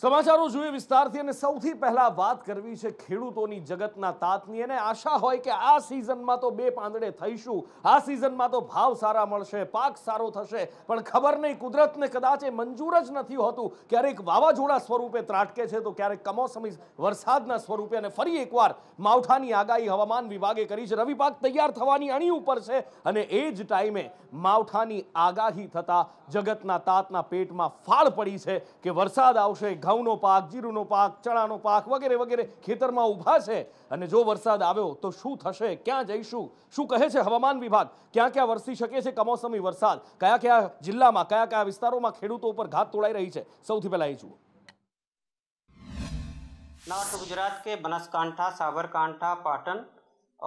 સમાચારો જોઈએ વિસ્તારથી અને સૌથી પહેલા વાત કરવી છે ખેડૂતોની જગતના તાતની અને આશા હોય કે આ સિઝનમાં તો બે પાંદડે થઈશું આ સિઝનમાં તો ભાવ સારા મળશે પાક સારો થશે પણ ખબર નહીં કુદરતને કદાચ એ મંજૂર જ નથી હોતું ક્યારેક વાવાઝોડા સ્વરૂપે ત્રાટકે છે તો ક્યારેક કમોસમી વરસાદના સ્વરૂપે અને ફરી એકવાર માવઠાની આગાહી હવામાન વિભાગે કરી છે રવિ પાક તૈયાર થવાની અણી ઉપર છે અને એ જ ટાઈમે માવઠાની આગાહી થતાં જગતના તાતના પેટમાં ફાળ પડી છે કે વરસાદ આવશે اونو પાક જીરૂનો પાક ચણાનો પાક વગેરે વગેરે ખેતરમાં ઊભા છે અને જો વરસાદ આવે તો શું થશે ક્યાં જઈશું શું કહે છે હવામાન વિભાગ ક્યાં ક્યાં વર્ષી શકે છે કમોસમી વરસાદ કયા કયા જિલ્લામાં કયા કયા વિસ્તારોમાં ખેડૂતો ઉપર ઘાત તોડાઈ રહી છે સૌથી પહેલા એ જુઓ નાવસ ગુજરાત કે બનાસકાંઠા સાબરકાંઠા પાટણ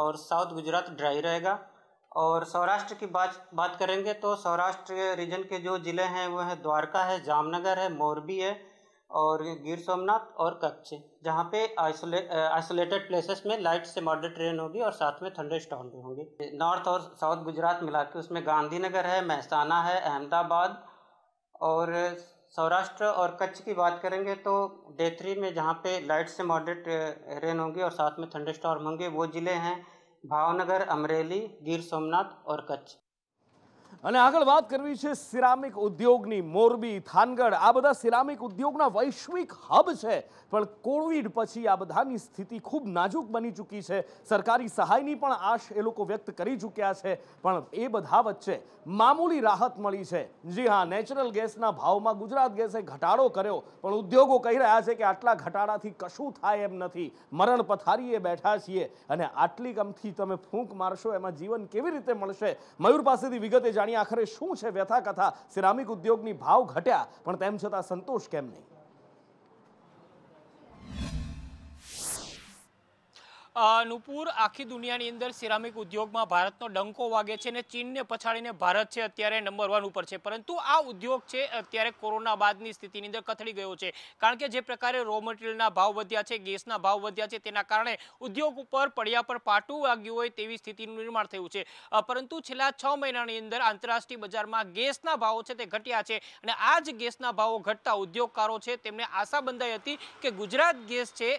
ઓર સાઉથ ગુજરાત ડ્રાય રહેશે ઓર સૌરાષ્ટ્ર की बात बात करेंगे तो સૌરાષ્ટ્ર रीजन के जो जिले हैं वह है द्वारका है जामनगर है मोरबी है और गिर सोमनाथ और कच्छ जहाँ पे आइसोलेटेड प्लेसेस में लाइट से मॉडरेट ट्रेन होगी और साथ में थंडर स्टॉम भी होंगे नॉर्थ और साउथ गुजरात मिला के उसमें गांधीनगर है महसाना है अहमदाबाद और सौराष्ट्र और कच्छ की बात करेंगे तो डे थ्री में जहाँ पे लाइट से मॉडरेट रेन होंगी और साथ में थंडर स्टॉर्म होंगे वो ज़िले हैं भावनगर अमरेली गिर सोमनाथ और कच्छ અને આગળ વાત કરવી છે સિરામિક ઉદ્યોગની મોરબી થાનગઢ આ બધા સિરામિક ઉદ્યોગના વૈશ્વિક હબ છે પણ કોવિડ પછી આ બધાની સ્થિતિ ખૂબ નાજુક બની ચૂકી છે સરકારી સહાયની પણ આશ એ લોકો વ્યક્ત કરી ચૂક્યા છે પણ એ બધા વચ્ચે મામૂલી રાહત મળી છે જી હા નેચરલ ગેસના ભાવમાં ગુજરાત ગેસે ઘટાડો કર્યો પણ ઉદ્યોગો કહી રહ્યા છે કે આટલા ઘટાડાથી કશું થાય એમ નથી મરણ પથારીએ બેઠા છીએ અને આટલી કમથી તમે ફૂંક મારશો એમાં જીવન કેવી રીતે મળશે મયુર પાસેથી વિગતે જાણીએ આખરે શું છે વ્યથા કથા સિરામિક ઉદ્યોગની ભાવ ઘટ્યા પણ તેમ છતાં સંતોષ કેમ નહીં નુપુર આખી દુનિયાની અંદર સિરામિક ઉદ્યોગમાં ભારતનો ડંકો વાગે છે અને ચીનને પછાડીને ભારત છે અત્યારે નંબર વન ઉપર છે પરંતુ આ ઉદ્યોગ છે અત્યારે કોરોના બાદની સ્થિતિની અંદર કથળી ગયો છે કારણ કે જે પ્રકારે રો મટીરિયલના ભાવ વધ્યા છે ગેસના ભાવ વધ્યા છે તેના કારણે ઉદ્યોગ ઉપર પડ્યા પર પાટું વાગ્યું હોય તેવી સ્થિતિનું નિર્માણ થયું છે પરંતુ છેલ્લા છ મહિનાની અંદર આંતરરાષ્ટ્રીય બજારમાં ગેસના ભાવો છે તે ઘટ્યા છે અને આ જ ગેસના ભાવો ઘટતા ઉદ્યોગકારો છે તેમને આશા બંધાઈ હતી કે ગુજરાત ગેસ છે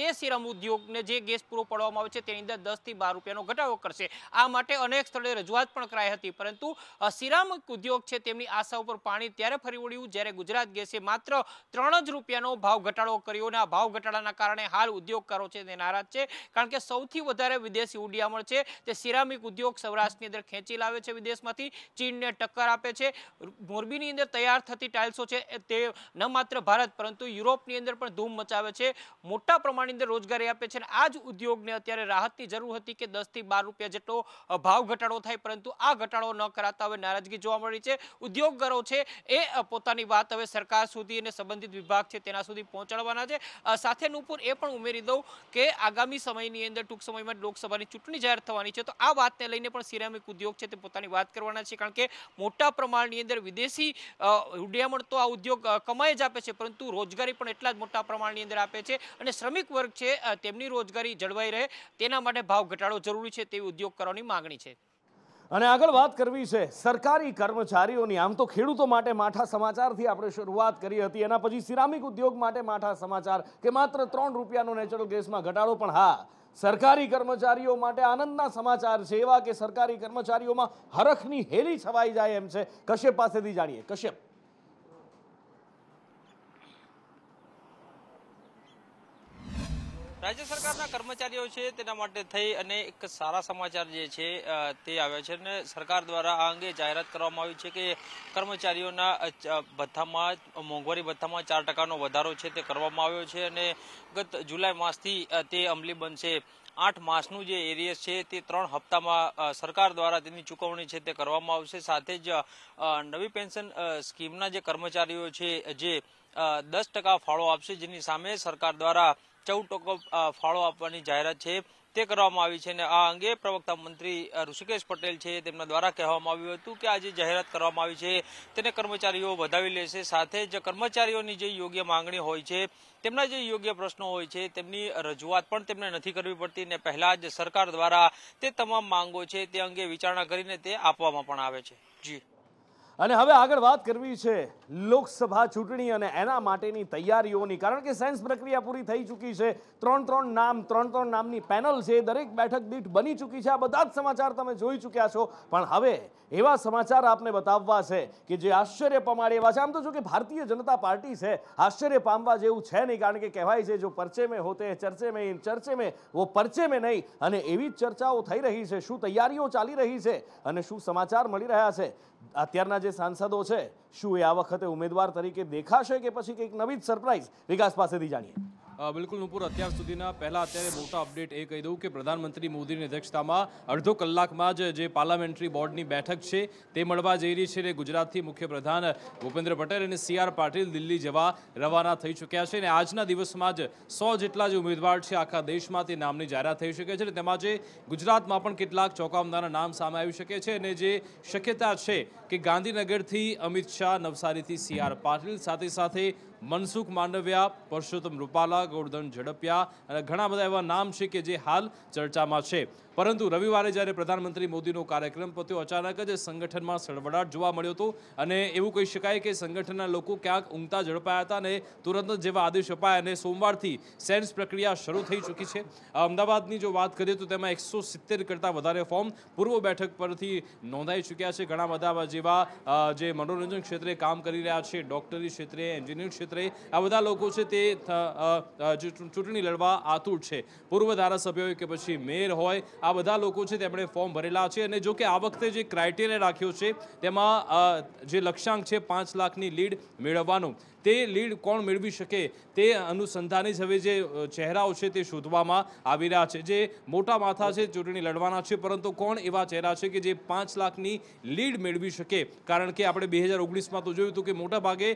તે સિરમ ઉદ્યોગને જે ગેસ પૂરું પાડવામાં આવે છે તેની અંદર દસથી બાર રૂપિયાનો ઘટાડો કરશે આ માટે અનેક સ્થળે રજૂઆત પણ કરાઈ હતી પરંતુ સિરામિક ઉદ્યોગ છે તેમની આશા ઉપર પાણી ત્યારે ફરી વળ્યું જ્યારે ગુજરાત ગેસે માત્ર ત્રણ જ રૂપિયાનો ભાવ ઘટાડો કર્યો અને આ ભાવ ઘટાડાના કારણે હાલ ઉદ્યોગકારો છે તે નારાજ છે કારણ કે સૌથી વધારે વિદેશી ઉડિયામણ છે તે સિરામિક ઉદ્યોગ સૌરાષ્ટ્રની અંદર ખેંચી લાવે છે વિદેશમાંથી ચીનને ટક્કર આપે છે મોરબીની અંદર તૈયાર થતી ટાઇલ્સો છે તે ન માત્ર ભારત પરંતુ યુરોપની અંદર પણ ધૂમ મચાવે છે મોટા પ્રમાણની અંદર રોજગારી આપે છે અને આ જ ઉદ્યોગ ઉદ્યોગને અત્યારે રાહતની જરૂર હતી કે દસથી બાર રૂપિયા જેટલો ભાવ ઘટાડો થાય પરંતુ આ ઘટાડો ન કરાતા હવે નારાજગી જોવા મળી છે ઉદ્યોગકારો છે એ પોતાની વાત હવે સરકાર સુધી અને સંબંધિત વિભાગ છે તેના સુધી પહોંચાડવાના છે સાથે નુપુર એ પણ ઉમેરી દઉં કે આગામી સમયની અંદર ટૂંક સમયમાં લોકસભાની ચૂંટણી જાહેર થવાની છે તો આ વાતને લઈને પણ સિરામિક ઉદ્યોગ છે તે પોતાની વાત કરવાના છે કારણ કે મોટા પ્રમાણની અંદર વિદેશી ઉડિયામણ તો આ ઉદ્યોગ કમાઈ જ આપે છે પરંતુ રોજગારી પણ એટલા જ મોટા પ્રમાણની અંદર આપે છે અને શ્રમિક વર્ગ છે તેમની રોજગારી જળવાઈ જળવાઈ રહે તેના માટે ભાવ ઘટાડો જરૂરી છે તેવી ઉદ્યોગકારોની માંગણી છે અને આગળ વાત કરવી છે સરકારી કર્મચારીઓની આમ તો ખેડૂતો માટે માઠા સમાચારથી આપણે શરૂઆત કરી હતી એના પછી સિરામિક ઉદ્યોગ માટે માઠા સમાચાર કે માત્ર ત્રણ રૂપિયાનો નેચરલ ગેસમાં ઘટાડો પણ હા સરકારી કર્મચારીઓ માટે આનંદના સમાચાર છે એવા કે સરકારી કર્મચારીઓમાં હરખની હેલી છવાઈ જાય એમ છે કશ્યપ પાસેથી જાણીએ કશ્યપ રાજ્ય સરકારના કર્મચારીઓ છે તેના માટે થઈ અને એક સારા સમાચાર જે છે તે આવ્યા છે અને સરકાર દ્વારા આ અંગે જાહેરાત કરવામાં આવી છે કે કર્મચારીઓના ભથ્થામાં મોંઘવારી ભથ્થામાં ચાર ટકાનો વધારો છે તે કરવામાં આવ્યો છે અને ગત જુલાઈ માસથી તે અમલી બનશે આઠ માસનું જે એરિયસ છે તે ત્રણ હપ્તામાં સરકાર દ્વારા તેની ચૂકવણી છે તે કરવામાં આવશે સાથે જ નવી પેન્શન સ્કીમના જે કર્મચારીઓ છે જે દસ ટકા ફાળો આપશે જેની સામે સરકાર દ્વારા ચૌદ ટકો ફાળો આપવાની જાહેરાત છે તે કરવામાં આવી છે અને આ અંગે પ્રવક્તા મંત્રી ઋષિકેશ પટેલ છે તેમના દ્વારા કહેવામાં આવ્યું હતું કે આ જે જાહેરાત કરવામાં આવી છે તેને કર્મચારીઓ વધાવી લેશે સાથે જ કર્મચારીઓની જે યોગ્ય માંગણી હોય છે તેમના જે યોગ્ય પ્રશ્નો હોય છે તેમની રજૂઆત પણ તેમને નથી કરવી પડતી ને પહેલા જ સરકાર દ્વારા તે તમામ માંગો છે તે અંગે વિચારણા કરીને તે આપવામાં પણ આવે છે જી અને હવે આગળ વાત કરવી છે લોકસભા ચૂંટણી અને એના માટેની તૈયારીઓની કારણ કે સેન્સ પ્રક્રિયા પૂરી થઈ ચૂકી છે ત્રણ ત્રણ નામ ત્રણ ત્રણ નામની પેનલ છે દરેક બેઠક દીઠ બની ચૂકી છે આ બધા જ સમાચાર તમે જોઈ ચૂક્યા છો પણ હવે એવા સમાચાર આપને બતાવવા છે કે જે આશ્ચર્ય પમાડે એવા છે આમ તો જો કે ભારતીય જનતા પાર્ટી છે આશ્ચર્ય પામવા જેવું છે નહીં કારણ કે કહેવાય છે જો પરચે મેં હોતે ચર્ચે મેં ચર્ચે મેં વો પરચે મેં નહીં અને એવી જ ચર્ચાઓ થઈ રહી છે શું તૈયારીઓ ચાલી રહી છે અને શું સમાચાર મળી રહ્યા છે અત્યારના જે સાંસદો છે શું એ આ વખતે ઉમેદવાર તરીકે દેખાશે કે પછી કંઈક નવી જ સરપ્રાઇઝ વિકાસ પાસેથી જાણીએ બિલકુલ નુપુર અત્યાર સુધીના પહેલા અત્યારે મોટા અપડેટ એ કહી દઉં કે પ્રધાનમંત્રી મોદીની અધ્યક્ષતામાં અડધો કલાકમાં જ જે પાર્લામેન્ટરી બોર્ડની બેઠક છે તે મળવા જઈ રહી છે અને ગુજરાતથી મુખ્યપ્રધાન ભૂપેન્દ્ર પટેલ અને સી આર પાટીલ દિલ્હી જવા રવાના થઈ ચૂક્યા છે અને આજના દિવસમાં જ સો જેટલા જે ઉમેદવાર છે આખા દેશમાં તે નામની જાહેરાત થઈ શકે છે અને તેમાં જે ગુજરાતમાં પણ કેટલાક ચોંકાવનારા નામ સામે આવી શકે છે અને જે શક્યતા છે કે ગાંધીનગરથી અમિત શાહ નવસારીથી સી આર પાટીલ સાથે સાથે મનસુખ માંડવિયા પરસોત્તમ રૂપાલા ગોવર્ધન ઝડપિયા અને ઘણા બધા એવા નામ છે કે જે હાલ ચર્ચામાં છે પરંતુ રવિવારે જ્યારે પ્રધાનમંત્રી મોદીનો કાર્યક્રમ પત્યો અચાનક જ સંગઠનમાં સળવડાટ જોવા મળ્યો હતો અને એવું કહી શકાય કે સંગઠનના લોકો ક્યાંક ઊંઘતા ઝડપાયા હતા અને તુરંત જેવા આદેશ અપાયા અને સોમવારથી સેન્સ પ્રક્રિયા શરૂ થઈ ચૂકી છે અમદાવાદની જો વાત કરીએ તો તેમાં એકસો સિત્તેર કરતાં વધારે ફોર્મ પૂર્વ બેઠક પરથી નોંધાઈ ચૂક્યા છે ઘણા બધા જેવા જે મનોરંજન ક્ષેત્રે કામ કરી રહ્યા છે ડૉક્ટરી ક્ષેત્રે એન્જિનિયર ક્ષેત્રે આ બધા લોકો છે તે ચૂંટણી લડવા આતુર છે પૂર્વ ધારાસભ્ય કે પછી મેયર હોય આ બધા લોકો છે તેમણે ફોર્મ ભરેલા છે અને જો કે આ વખતે જે ક્રાઇટેરિયા રાખ્યો છે તેમાં જે લક્ષ્યાંક છે પાંચ લાખની લીડ મેળવવાનો તે લીડ કોણ મેળવી શકે તે અનુસંધાને હવે જે ચહેરાઓ છે તે શોધવામાં આવી રહ્યા છે જે મોટા માથા છે ચૂંટણી લડવાના છે પરંતુ કોણ એવા ચહેરા છે કે જે પાંચ લાખની લીડ મેળવી શકે કારણ કે આપણે બે હજાર ઓગણીસમાં તો જોયું હતું કે મોટાભાગે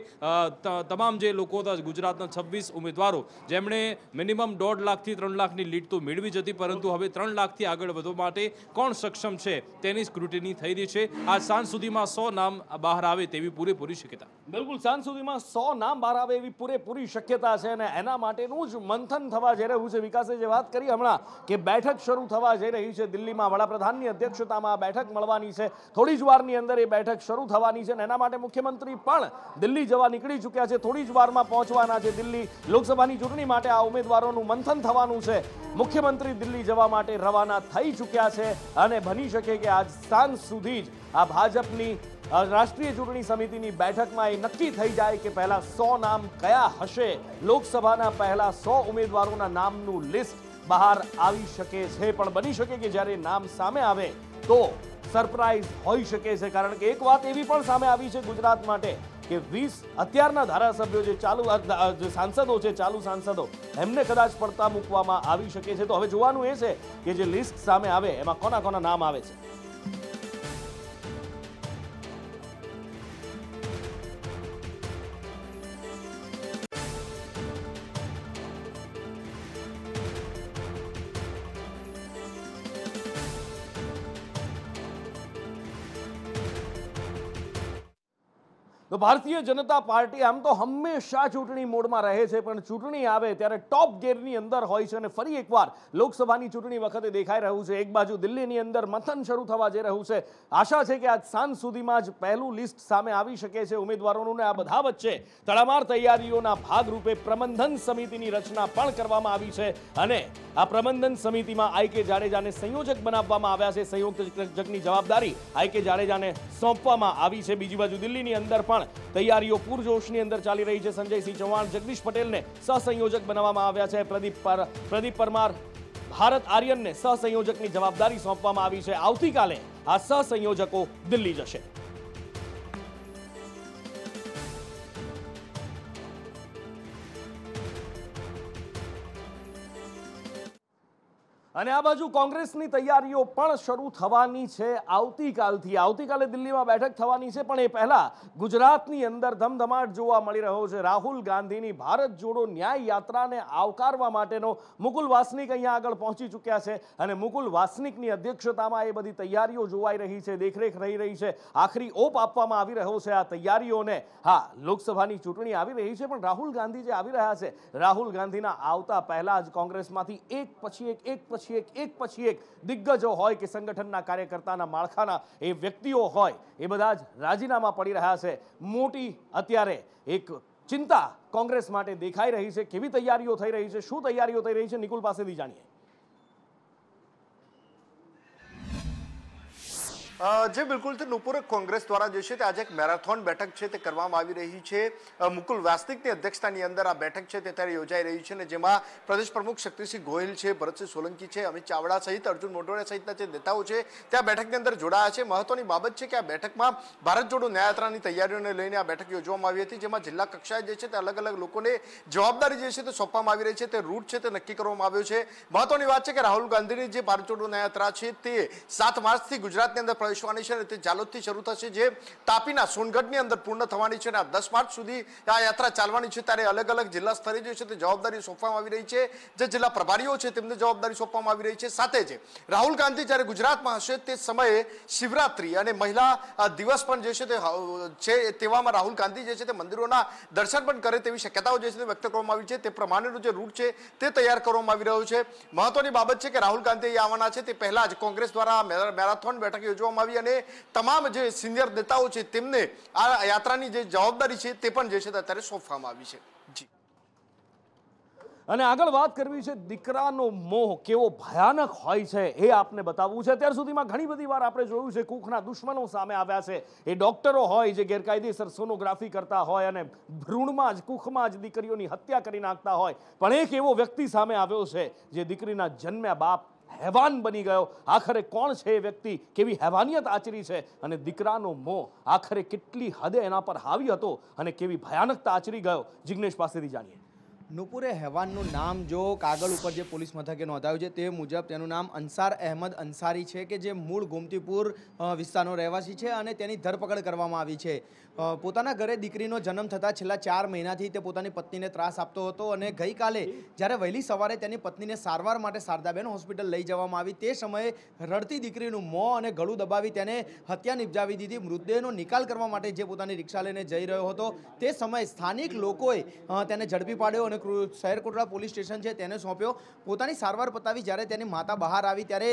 તમામ જે લોકો હતા ગુજરાતના છવ્વીસ ઉમેદવારો જેમણે મિનિમમ દોઢ લાખથી ત્રણ લાખની લીડ તો મેળવી જતી પરંતુ હવે ત્રણ લાખથી આગળ વધવા માટે કોણ સક્ષમ છે તેની સ્ક્રુટિની થઈ રહી છે આ સાંજ સુધીમાં સો નામ બહાર આવે તેવી પૂરેપૂરી શક્યતા બિલકુલ સાંજ સુધીમાં સો નામ બહાર આવે એવી પૂરેપૂરી શક્યતા છે અને એના માટેનું જ મંથન થવા જઈ રહ્યું છે વિકાસે જે વાત કરી હમણાં કે બેઠક શરૂ થવા જઈ રહી છે દિલ્હીમાં વડાપ્રધાનની અધ્યક્ષતામાં બેઠક મળવાની છે થોડી જ વારની અંદર એ બેઠક શરૂ થવાની છે અને એના માટે મુખ્યમંત્રી પણ દિલ્હી જવા નીકળી ચૂક્યા છે થોડી જ વારમાં પહોંચવાના છે દિલ્હી લોકસભાની ચૂંટણી માટે આ ઉમેદવારોનું મંથન થવાનું છે મુખ્યમંત્રી દિલ્હી જવા માટે રવાના થઈ ચૂક્યા છે અને બની શકે કે આજ સાંજ સુધી જ આ ભાજપની રાષ્ટ્રીય ચૂંટણી સમિતિની બેઠકમાં એ નક્કી થઈ જાય કે પહેલાં સો નામ કયા હશે લોકસભાના પહેલાં સો ઉમેદવારોના નામનું લિસ્ટ બહાર આવી શકે છે પણ બની શકે કે જ્યારે નામ સામે આવે તો સરપ્રાઇઝ હોઈ શકે છે કારણ કે એક વાત એવી પણ સામે આવી છે ગુજરાત માટે કે વીસ અત્યારના ધારાસભ્યો જે ચાલુ જે સાંસદો છે ચાલુ સાંસદો એમને કદાચ પડતા મૂકવામાં આવી શકે છે તો હવે જોવાનું એ છે કે જે લિસ્ટ સામે આવે એમાં કોના કોના નામ આવે છે તો ભારતીય જનતા પાર્ટી આમ તો હંમેશા ચૂંટણી મોડમાં રહે છે પણ ચૂંટણી આવે ત્યારે ટોપ ગેરની અંદર હોય છે અને ફરી એકવાર લોકસભાની ચૂંટણી વખતે દેખાઈ રહ્યું છે એક બાજુ દિલ્હીની અંદર મથન શરૂ થવા જઈ રહ્યું છે આશા છે કે આજ સાંજ સુધીમાં જ પહેલું લિસ્ટ સામે આવી શકે છે ઉમેદવારોનું આ બધા વચ્ચે તડામાર તૈયારીઓના ભાગરૂપે પ્રબંધન સમિતિની રચના પણ કરવામાં આવી છે અને આ પ્રબંધન સમિતિમાં આઈકે જાડેજાને સંયોજક બનાવવામાં આવ્યા છે સંયુક્ત જગની જવાબદારી આઈ કે જાડેજાને સોંપવામાં આવી છે બીજી બાજુ દિલ્હીની અંદર પણ પણ તૈયારીઓ પૂરજોશની અંદર ચાલી રહી છે સંજયસિંહ ચૌહાણ જગદીશ પટેલને સહસંયોજક બનાવવામાં આવ્યા છે પ્રદીપ પ્રદીપ પરમાર ભારત આર્યનને સહસંયોજકની જવાબદારી સોંપવામાં આવી છે આવતીકાલે આ સહસંયોજકો દિલ્હી જશે અને આ બાજુ કોંગ્રેસની તૈયારીઓ પણ શરૂ થવાની છે આવતીકાલથી આવતીકાલે દિલ્હીમાં બેઠક થવાની છે પણ એ પહેલાં ગુજરાતની અંદર ધમધમાટ જોવા મળી રહ્યો છે રાહુલ ગાંધીની ભારત જોડો ન્યાય યાત્રાને આવકારવા માટેનો મુકુલ વાસનિક અહીંયા આગળ પહોંચી ચૂક્યા છે અને મુકુલ વાસનિકની અધ્યક્ષતામાં એ બધી તૈયારીઓ જોવાઈ રહી છે દેખરેખ રહી રહી છે આખરી ઓપ આપવામાં આવી રહ્યો છે આ તૈયારીઓને હા લોકસભાની ચૂંટણી આવી રહી છે પણ રાહુલ ગાંધી જે આવી રહ્યા છે રાહુલ ગાંધીના આવતા પહેલા જ કોંગ્રેસમાંથી એક પછી એક એક પછી પછી એક એક પછી એક દિગ્ગજો હોય કે સંગઠનના કાર્યકર્તાના માળખાના એ વ્યક્તિઓ હોય એ બધા જ રાજીનામા પડી રહ્યા છે મોટી અત્યારે એક ચિંતા કોંગ્રેસ માટે દેખાઈ રહી છે કેવી તૈયારીઓ થઈ રહી છે શું તૈયારીઓ થઈ રહી છે નિકુલ પાસેથી જાણીએ જે બિલકુલ તે નુપુર કોંગ્રેસ દ્વારા જે છે તે આજે એક મેરાથોન બેઠક છે તે કરવામાં આવી રહી છે મુકુલ વાસ્તિકની અધ્યક્ષતાની અંદર આ બેઠક છે તે અત્યારે યોજાઈ રહી છે અને જેમાં પ્રદેશ પ્રમુખ શક્તિસિંહ ગોહિલ છે ભરતસિંહ સોલંકી છે અમિત ચાવડા સહિત અર્જુન મોઢવાડિયા સહિતના જે નેતાઓ છે તે આ બેઠકની અંદર જોડાયા છે મહત્વની બાબત છે કે આ બેઠકમાં ભારત જોડો ન્યાયયાત્રાની તૈયારીઓને લઈને આ બેઠક યોજવામાં આવી હતી જેમાં જિલ્લા કક્ષાએ જે છે તે અલગ અલગ લોકોને જવાબદારી જે છે તે સોંપવામાં આવી રહી છે તે રૂટ છે તે નક્કી કરવામાં આવ્યો છે મહત્વની વાત છે કે રાહુલ ગાંધીની જે ભારત જોડો ન્યાયયાત્રા છે તે સાત માર્ચથી ગુજરાતની અંદર યોજવાની છે અને તે જાલોદથી શરૂ થશે જે તાપીના સોનગઢની અંદર પૂર્ણ થવાની છે અને આ દસ માર્ચ સુધી આ યાત્રા ચાલવાની છે ત્યારે અલગ અલગ જિલ્લા સ્તરે જે છે તે જવાબદારી સોંપવામાં આવી રહી છે જે જિલ્લા પ્રભારીઓ છે તેમને જવાબદારી સોંપવામાં આવી રહી છે સાથે જ રાહુલ ગાંધી જ્યારે ગુજરાતમાં હશે તે સમયે શિવરાત્રી અને મહિલા દિવસ પણ જે છે તે છે તેવામાં રાહુલ ગાંધી જે છે તે મંદિરોના દર્શન પણ કરે તેવી શક્યતાઓ જે છે તે વ્યક્ત કરવામાં આવી છે તે પ્રમાણેનું જે રૂટ છે તે તૈયાર કરવામાં આવી રહ્યું છે મહત્વની બાબત છે કે રાહુલ ગાંધી આવવાના છે તે પહેલા જ કોંગ્રેસ દ્વારા મેરાથોન બેઠક યોજવામાં કરવામાં આવી અને તમામ જે સિનિયર નેતાઓ છે તેમને આ યાત્રાની જે જવાબદારી છે તે પણ જે છે અત્યારે સોંપવામાં આવી છે જી અને આગળ વાત કરવી છે દીકરાનો મોહ કેવો ભયાનક હોય છે એ આપને બતાવવું છે અત્યાર સુધીમાં ઘણી બધી વાર આપણે જોયું છે કુખના દુશ્મનો સામે આવ્યા છે એ ડોક્ટરો હોય જે ગેરકાયદેસર સોનોગ્રાફી કરતા હોય અને ભ્રૂણમાં જ કુખમાં જ દીકરીઓની હત્યા કરી નાખતા હોય પણ એક એવો વ્યક્તિ સામે આવ્યો છે જે દીકરીના જન્મ્યા બાપ હેવાન બની ગયો આખરે કોણ છે એ વ્યક્તિ કેવી હેવાનિયત આચરી છે અને દીકરાનો મોં આખરે કેટલી હદે એના પર હાવી હતો અને કેવી ભયાનકતા આચરી ગયો જિગ્નેશ પાસેથી જાણીએ નુપુરે હેવાનનું નામ જો કાગળ ઉપર જે પોલીસ મથકે નોંધાયું છે તે મુજબ તેનું નામ અંસાર અહેમદ અંસારી છે કે જે મૂળ ગોમતીપુર વિસ્તારનો રહેવાસી છે અને તેની ધરપકડ કરવામાં આવી છે પોતાના ઘરે દીકરીનો જન્મ થતાં છેલ્લા ચાર મહિનાથી તે પોતાની પત્નીને ત્રાસ આપતો હતો અને ગઈકાલે જ્યારે વહેલી સવારે તેની પત્નીને સારવાર માટે શારદાબેન હોસ્પિટલ લઈ જવામાં આવી તે સમયે રડતી દીકરીનું મોં અને ગળું દબાવી તેને હત્યા નિપજાવી દીધી મૃતદેહનો નિકાલ કરવા માટે જે પોતાની રિક્ષા લઈને જઈ રહ્યો હતો તે સમયે સ્થાનિક લોકોએ તેને ઝડપી પાડ્યો અને શહેર શહેરકોટડા પોલીસ સ્ટેશન છે તેને સોંપ્યો પોતાની સારવાર પતાવી જ્યારે તેની માતા બહાર આવી ત્યારે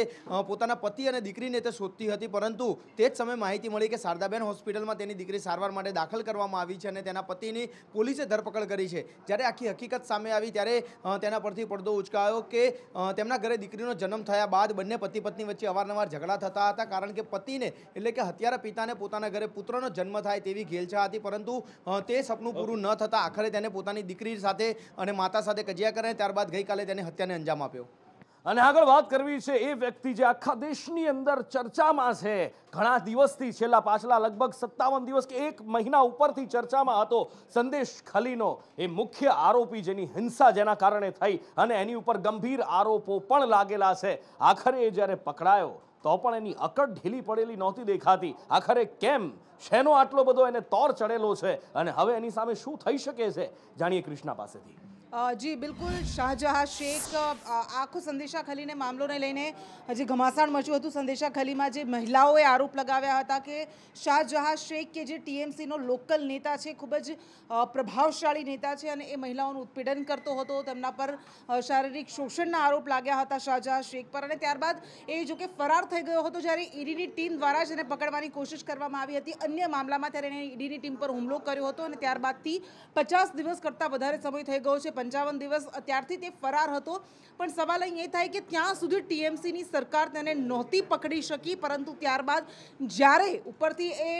પોતાના પતિ અને દીકરીને તે શોધતી હતી પરંતુ તે જ સમયે માહિતી મળી કે શારદાબેન હોસ્પિટલમાં તેની દીકરી સારવાર માટે દાખલ કરવામાં આવી છે અને તેના પતિની પોલીસે ધરપકડ કરી છે જ્યારે આખી હકીકત સામે આવી ત્યારે તેના પરથી પડદો ઉચકાયો કે તેમના ઘરે દીકરીનો જન્મ થયા બાદ બંને પતિ પત્ની વચ્ચે અવારનવાર ઝઘડા થતા હતા કારણ કે પતિને એટલે કે હત્યારા પિતાને પોતાના ઘરે પુત્રનો જન્મ થાય તેવી ઘેલછા હતી પરંતુ તે સપનું પૂરું ન થતાં આખરે તેને પોતાની દીકરી સાથે અને માતા સાથે કજિયા કરે ત્યારબાદ ગઈકાલે તેને હત્યાને અંજામ આપ્યો અને આગળ વાત કરવી છે એ વ્યક્તિ જે આખા દેશની અંદર ચર્ચામાં છે ઘણા દિવસથી છેલ્લા પાછલા લગભગ સત્તાવન દિવસ કે એક મહિના ઉપરથી ચર્ચામાં હતો સંદેશ ખલીનો એ મુખ્ય આરોપી જેની હિંસા જેના કારણે થઈ અને એની ઉપર ગંભીર આરોપો પણ લાગેલા છે આખરે એ જ્યારે પકડાયો તો પણ એની અકડ ઢીલી પડેલી નહોતી દેખાતી આખરે કેમ શેનો આટલો બધો એને તોર ચડેલો છે અને હવે એની સામે શું થઈ શકે છે જાણીએ કૃષ્ણા પાસેથી જી બિલકુલ શાહજહાં શેખ આખો સંદેશા ખલીને મામલોને લઈને જે ઘમાસાણ મચ્યું હતું સંદેશા ખલીમાં જે મહિલાઓએ આરોપ લગાવ્યા હતા કે શાહજહાં શેખ કે જે ટીએમસીનો લોકલ નેતા છે ખૂબ જ પ્રભાવશાળી નેતા છે અને એ મહિલાઓનું ઉત્પીડન કરતો હતો તેમના પર શારીરિક શોષણના આરોપ લાગ્યા હતા શાહજહાં શેખ પર અને ત્યારબાદ એ જો કે ફરાર થઈ ગયો હતો જ્યારે ઈડીની ટીમ દ્વારા જ એને પકડવાની કોશિશ કરવામાં આવી હતી અન્ય મામલામાં ત્યારે એને ઈડીની ટીમ પર હુમલો કર્યો હતો અને ત્યારબાદથી પચાસ દિવસ કરતાં વધારે સમય થઈ ગયો છે પંચાવન દિવસ ત્યારથી તે ફરાર હતો પણ સવાલ અહીં એ થાય કે ત્યાં સુધી ટીએમસીની સરકાર તેને નહોતી પકડી શકી પરંતુ ત્યારબાદ જ્યારે ઉપરથી એ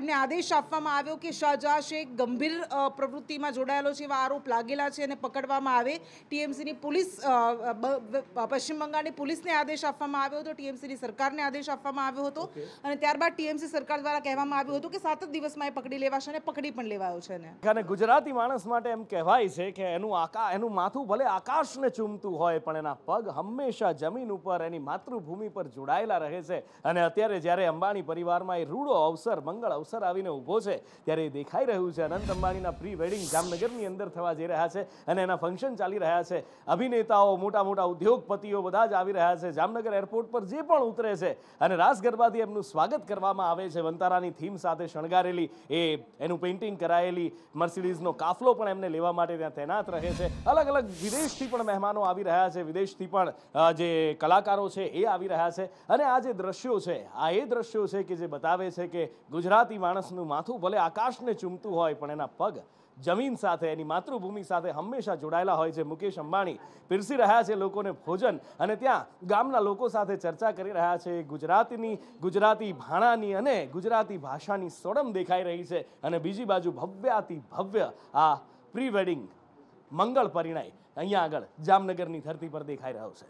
એમને આદેશ આપવામાં આવ્યો કે શાહજહાં શેખ ગંભીર પ્રવૃત્તિમાં જોડાયેલો છે એવા આરોપ લાગેલા છે અને પકડવામાં આવે ટીએમસીની પોલીસ પશ્ચિમ બંગાળની પોલીસને આદેશ આપવામાં આવ્યો હતો ટીએમસીની સરકારને આદેશ આપવામાં આવ્યો હતો અને ત્યારબાદ ટીએમસી સરકાર દ્વારા કહેવામાં આવ્યું હતું કે સાત જ દિવસમાં એ પકડી લેવાશે અને પકડી પણ લેવાયો છે અને ગુજરાતી માણસ માટે એમ કહેવાય છે કે એનું એનું આકા એનું માથું ભલે આકાશને ચૂમતું હોય પણ એના પગ હંમેશા જમીન ઉપર એની માતૃભૂમિ પર જોડાયેલા રહે છે અને અત્યારે જ્યારે અંબાણી પરિવારમાં એ રૂડો અવસર મંગળ અવસર આવીને ઊભો છે ત્યારે એ દેખાઈ રહ્યું છે અનંત અંબાણીના પ્રી વેડિંગ જામનગરની અંદર થવા જઈ રહ્યા છે અને એના ફંક્શન ચાલી રહ્યા છે અભિનેતાઓ મોટા મોટા ઉદ્યોગપતિઓ બધા જ આવી રહ્યા છે જામનગર એરપોર્ટ પર જે પણ ઉતરે છે અને રાસ ગરબાથી એમનું સ્વાગત કરવામાં આવે છે વંતારાની થીમ સાથે શણગારેલી એ એનું પેઇન્ટિંગ કરાયેલી મર્સિડીઝનો કાફલો પણ એમને લેવા માટે ત્યાં તૈનાત રહે છે અલગ અલગ વિદેશથી પણ મહેમાનો આવી રહ્યા છે વિદેશથી પણ જે કલાકારો છે એ આવી રહ્યા છે અને આ જે દ્રશ્યો છે આ એ દ્રશ્યો છે કે જે બતાવે છે કે ગુજરાતી માણસનું માથું ભલે આકાશને ચૂમતું હોય પણ એના પગ જમીન સાથે એની માતૃભૂમિ સાથે હંમેશા જોડાયેલા હોય છે મુકેશ અંબાણી પીરસી રહ્યા છે લોકોને ભોજન અને ત્યાં ગામના લોકો સાથે ચર્ચા કરી રહ્યા છે ગુજરાતીની ગુજરાતી ભાણાની અને ગુજરાતી ભાષાની સોડમ દેખાઈ રહી છે અને બીજી બાજુ ભવ્યાતી ભવ્ય આ પ્રી વેડિંગ મંગળ પરિણય અહીંયા આગળ જામનગરની ધરતી પર દેખાઈ રહ્યો છે